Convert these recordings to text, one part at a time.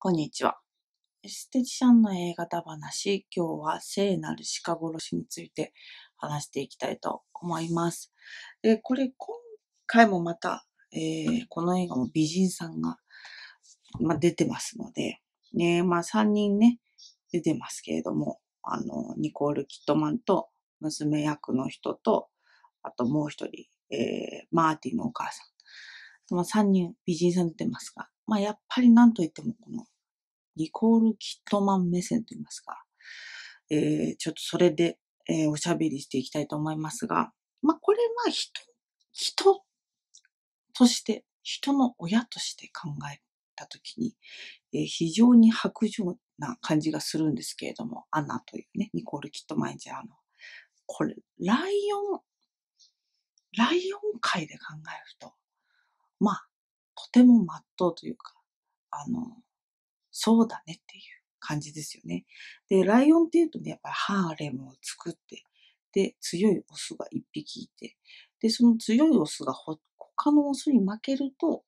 こんにちは。エステティシャンの映画だ話、今日は聖なる鹿殺しについて話していきたいと思います。で、これ今回もまた、えー、この映画も美人さんが、ま出てますので、ね、まあ3人ね、出てますけれども、あの、ニコール・キットマンと娘役の人と、あともう一人、えー、マーティンのお母さん。まあ3人美人さん出てますが、まあ、やっぱり何といってもこのニコール・キットマン目線と言いますか、えー、ちょっとそれで、えー、おしゃべりしていきたいと思いますが、まあ、これは人、人として、人の親として考えたときに、えー、非常に白状な感じがするんですけれども、アナというね、ニコール・キットマンじゃあの、これ、ライオン、ライオン界で考えると、まあ、てもまっとうというか、あの、そうだねっていう感じですよね。で、ライオンっていうとね、やっぱりハーレムを作って、で、強いオスが一匹いて、で、その強いオスが他のオスに負けると、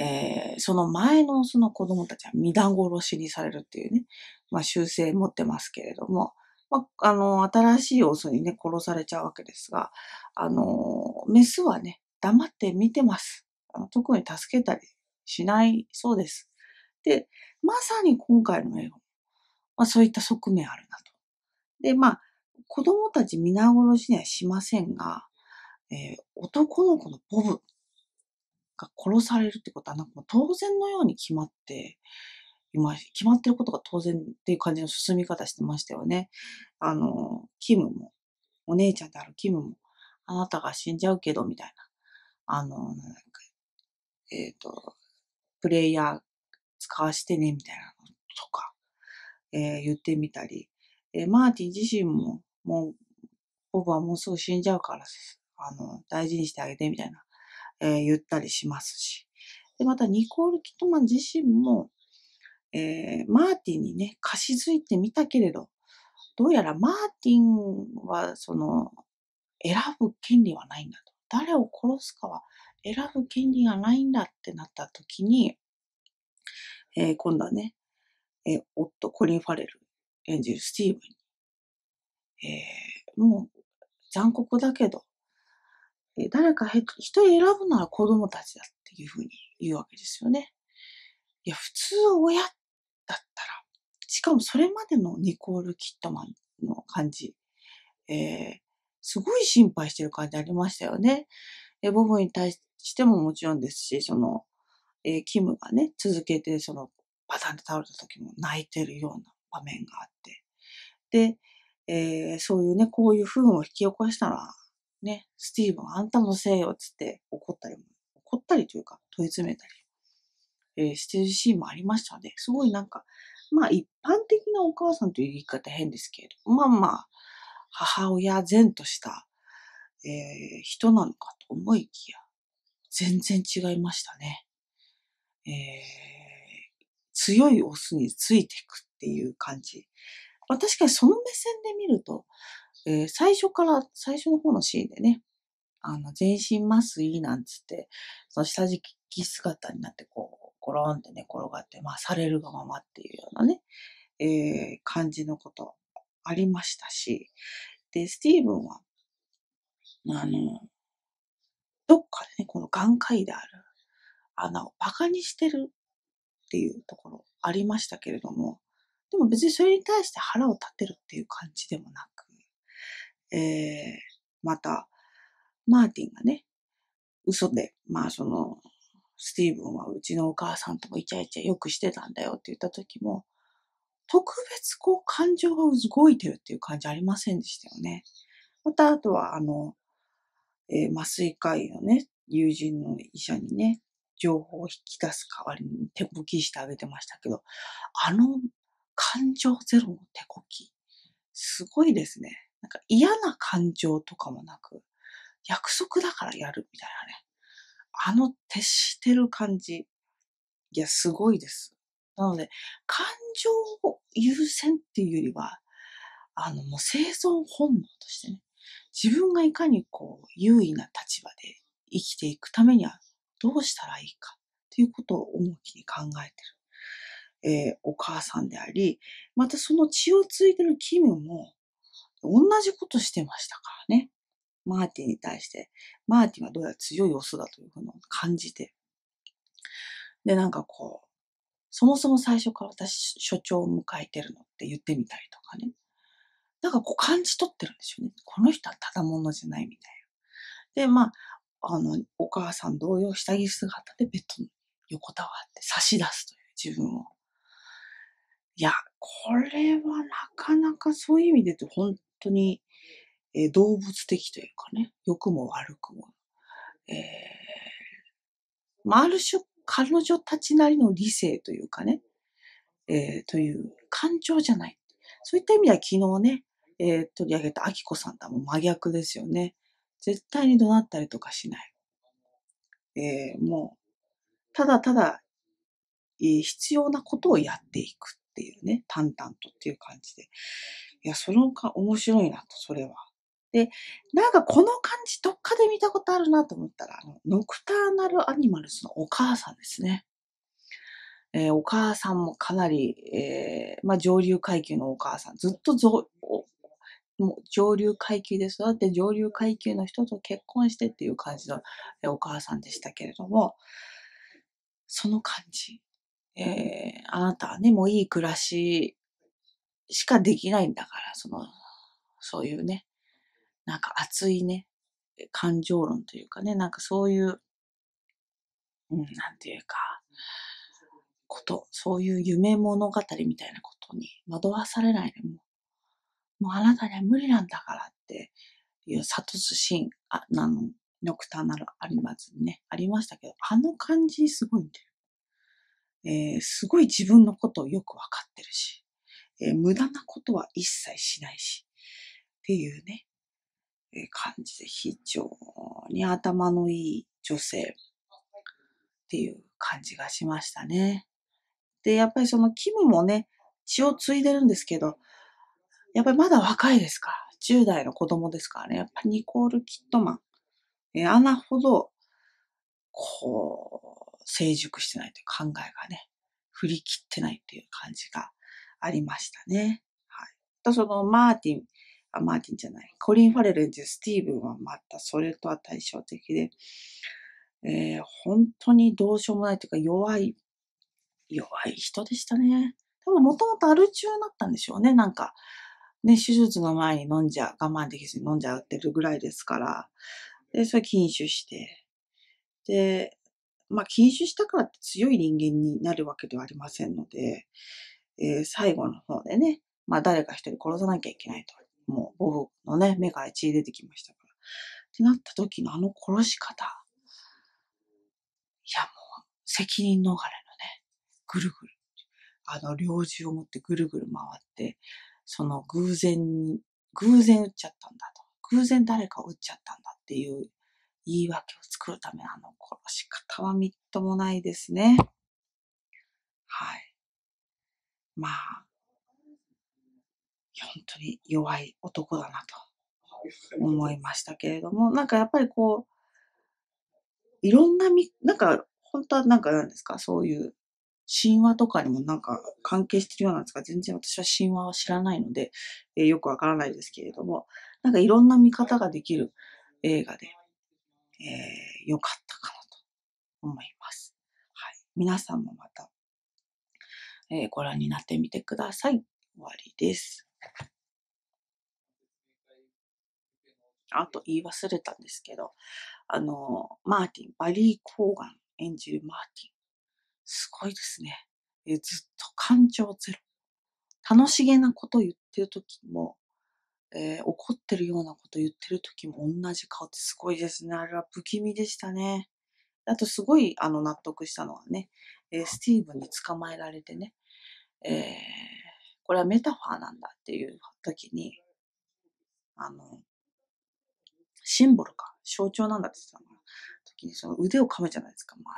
えー、その前のオスの子供たちは皆殺しにされるっていうね、まあ、習性持ってますけれども、まあ、あの、新しいオスにね、殺されちゃうわけですが、あの、メスはね、黙って見てます。あの特に助けたりしないそうです。で、まさに今回の映画も、まあ、そういった側面あるなと。で、まあ、子供たち皆殺しにはしませんが、えー、男の子のボブが殺されるってことは、なんかも当然のように決まって、今、決まってることが当然っていう感じの進み方してましたよね。あの、キムも、お姉ちゃんであるキムも、あなたが死んじゃうけど、みたいな。あの、なんだっえっ、ー、と、プレイヤー使わしてね、みたいなのとか、えー、言ってみたり、えー、マーティン自身も、もう、僕はもうすぐ死んじゃうから、あの、大事にしてあげて、みたいな、え言ったりしますし。で、また、ニコール・キットマン自身も、えマーティンにね、貸し付いてみたけれど、どうやらマーティンは、その、選ぶ権利はないんだと。誰を殺すかは選ぶ権利がないんだってなった時に、えー、今度はね、えー、夫、コリン・ファレル演じるスティーブに、えー、もう残酷だけど、えー、誰か一人選ぶなら子供たちだっていうふうに言うわけですよね。いや、普通親だったら、しかもそれまでのニコール・キットマンの感じ、えー、すごい心配してる感じありましたよね。えボブに対してしてももちろんですし、その、えー、キムがね、続けて、その、パタンと倒れた時も泣いてるような場面があって。で、えー、そういうね、こういう不運を引き起こしたら、ね、スティーブン、あんたもせえよ、っつって怒ったりも、怒ったりというか、問い詰めたり、えー、してるシーンもありましたね。すごいなんか、まあ一般的なお母さんという言い方変ですけれど、まあまあ、母親善とした、えー、人なのかと思いきや、全然違いましたね。えー、強いオスについていくっていう感じ。ま確かにその目線で見ると、えー、最初から、最初の方のシーンでね、あの、全身麻酔なんつって、その下敷き姿になってこう、ゴロンってね、転がって、まあ、されるがままっていうようなね、えー、感じのことありましたし、で、スティーブンは、あの、どっかでね、この眼界である穴を馬鹿にしてるっていうところありましたけれども、でも別にそれに対して腹を立てるっていう感じでもなく、えー、また、マーティンがね、嘘で、まあその、スティーブンはうちのお母さんともイチャイチャよくしてたんだよって言った時も、特別こう感情が動いてるっていう感じありませんでしたよね。またあとはあの、えー、麻酔科医のね、友人の医者にね、情報を引き出す代わりに手こきしてあげてましたけど、あの感情ゼロの手こき、すごいですね。なんか嫌な感情とかもなく、約束だからやるみたいなね。あの徹してる感じ、いや、すごいです。なので、感情を優先っていうよりは、あの、もう生存本能としてね、自分がいかにこう優位な立場で生きていくためにはどうしたらいいかということを重きに考えてる、えー、お母さんであり、またその血を継いでるキムも同じことしてましたからね。マーティンに対して、マーティンはどうやら強いオスだというふうに感じて。で、なんかこう、そもそも最初から私所長を迎えてるのって言ってみたりとかね。なんかこう感じ取ってるんですよね。この人はただものじゃないみたいな。で、まあ、あの、お母さん同様下着姿でベッドに横たわって差し出すという自分を。いや、これはなかなかそういう意味で言うと本当に、えー、動物的というかね、良くも悪くも。えー、まあ、ある種彼女たちなりの理性というかね、えー、という感情じゃない。そういった意味では昨日ね、えー、取り上げたアキコさんとはもう真逆ですよね。絶対に怒鳴ったりとかしない。えー、もう、ただただ、えー、必要なことをやっていくっていうね、淡々とっていう感じで。いや、そのか、面白いなと、それは。で、なんかこの感じ、どっかで見たことあるなと思ったら、あの、ノクターナルアニマルズのお母さんですね。えー、お母さんもかなり、えー、まあ、上流階級のお母さん、ずっともう上流階級で育って上流階級の人と結婚してっていう感じのお母さんでしたけれども、その感じ。えー、あなたはね、もういい暮らししかできないんだから、その、そういうね、なんか熱いね、感情論というかね、なんかそういう、うん、なんていうか、こと、そういう夢物語みたいなことに惑わされないでももうあなたには無理なんだからっていう悟すシーン、あ、なの、ノクターナルありますね。ありましたけど、あの感じすごいんだよ。えー、すごい自分のことをよくわかってるし、えー、無駄なことは一切しないし、っていうね、えー、感じで非常に頭のいい女性っていう感じがしましたね。で、やっぱりそのキムもね、血を継いでるんですけど、やっぱりまだ若いですから、10代の子供ですからね、やっぱニコール・キットマン、えー、穴ほど、こう、成熟してないという考えがね、振り切ってないっていう感じがありましたね。はい。と、その、マーティン、あ、マーティンじゃない、コリン・ファレル演じるスティーブンはまたそれとは対照的で、えー、本当にどうしようもないというか弱い、弱い人でしたね。多分もともとアル中だったんでしょうね。なんか、ね、手術の前に飲んじゃ、我慢できずに飲んじゃってるぐらいですから、で、それ禁酒して、で、まあ、禁酒したからって強い人間になるわけではありませんので、えー、最後の方でね、まあ、誰か一人殺さなきゃいけないと。もう、僕のね、目から血出てきましたから。ってなった時のあの殺し方。いや、もう、責任逃れのね、ぐるぐる。あの、猟銃を持ってぐるぐる回って、その偶然に、偶然打っちゃったんだと。偶然誰かを打っちゃったんだっていう言い訳を作るためのあの殺し方はみっともないですね。はい。まあ、本当に弱い男だなと思いましたけれども、なんかやっぱりこう、いろんなみ、なんか、本当はなんかなんですか、そういう神話とかにもなんか関係してるようなんですが、全然私は神話は知らないので、えー、よくわからないですけれども、なんかいろんな見方ができる映画で、えー、よかったかなと思います。はい。皆さんもまた、えー、ご覧になってみてください。終わりです。あと言い忘れたんですけど、あの、マーティン、バリー・コーガン演じるマーティン。すごいですね。えずっと感情ゼロ。楽しげなこと言ってる時も、えー、怒ってるようなこと言ってる時も同じ顔ってすごいですね。あれは不気味でしたね。あとすごいあの納得したのはね、えー、スティーブに捕まえられてね、えー、これはメタファーなんだっていう時に、あの、シンボルか、象徴なんだって言ってたの時に、その腕を噛むじゃないですか、まあ。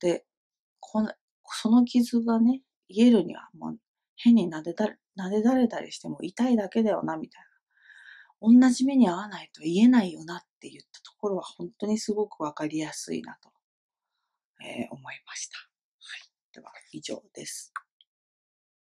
で、このその傷がね、癒えるには、もう変に撫でだ撫でられたりしても痛いだけだよな、みたいな。同じ目に遭わないと言えないよなって言ったところは本当にすごくわかりやすいなと、えー、思いました。はい。では、以上です。